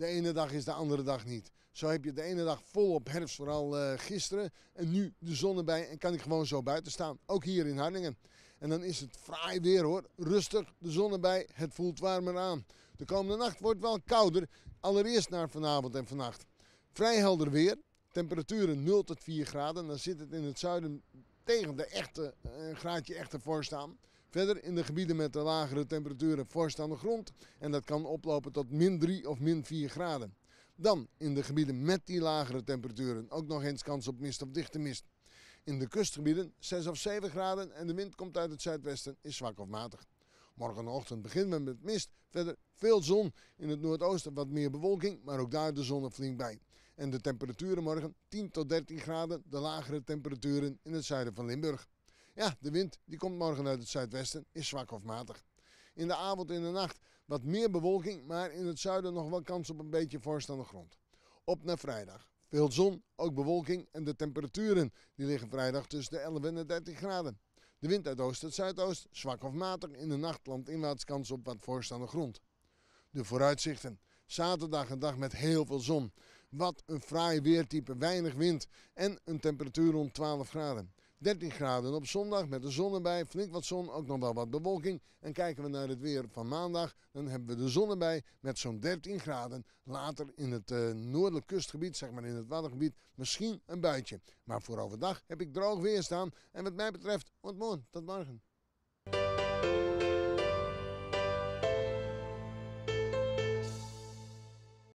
De ene dag is de andere dag niet. Zo heb je de ene dag vol op herfst, vooral eh, gisteren. En nu de zon erbij en kan ik gewoon zo buiten staan. Ook hier in Harlingen. En dan is het fraai weer hoor. Rustig, de zon erbij. Het voelt warmer aan. De komende nacht wordt wel kouder. Allereerst naar vanavond en vannacht. Vrij helder weer. Temperaturen 0 tot 4 graden. Dan zit het in het zuiden tegen de echte, eh, een graadje echte vorst Verder in de gebieden met de lagere temperaturen vorst aan de grond en dat kan oplopen tot min 3 of min 4 graden. Dan in de gebieden met die lagere temperaturen ook nog eens kans op mist of dichte mist. In de kustgebieden 6 of 7 graden en de wind komt uit het zuidwesten, is zwak of matig. Morgenochtend beginnen we met mist, verder veel zon. In het noordoosten wat meer bewolking, maar ook daar de zon er flink bij. En de temperaturen morgen 10 tot 13 graden, de lagere temperaturen in het zuiden van Limburg. Ja, de wind die komt morgen uit het zuidwesten, is zwak of matig. In de avond en de nacht wat meer bewolking, maar in het zuiden nog wel kans op een beetje vorst grond. Op naar vrijdag. Veel zon, ook bewolking en de temperaturen die liggen vrijdag tussen de 11 en de 13 graden. De wind uit oost tot zuidoost, zwak of matig, in de nacht landinwaarts kans op wat vorst grond. De vooruitzichten. Zaterdag een dag met heel veel zon. Wat een fraai weertype, weinig wind en een temperatuur rond 12 graden. 13 graden op zondag met de zon erbij, flink wat zon, ook nog wel wat bewolking. En kijken we naar het weer van maandag, dan hebben we de zon erbij met zo'n 13 graden. Later in het eh, noordelijk kustgebied, zeg maar in het Waddengebied, misschien een buitje. Maar voor overdag heb ik droog weer staan en wat mij betreft, mooi, tot morgen.